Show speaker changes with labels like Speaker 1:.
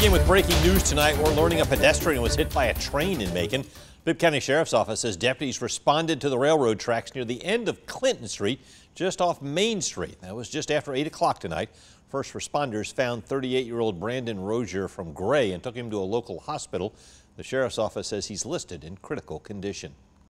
Speaker 1: begin with breaking news tonight. We're learning a pedestrian was hit by a train in Macon. Bibb County Sheriff's Office says deputies responded to the railroad tracks near the end of Clinton Street, just off Main Street. That was just after 8 o'clock tonight. First responders found 38-year-old Brandon Rozier from Gray and took him to a local hospital. The Sheriff's Office says he's listed in critical condition.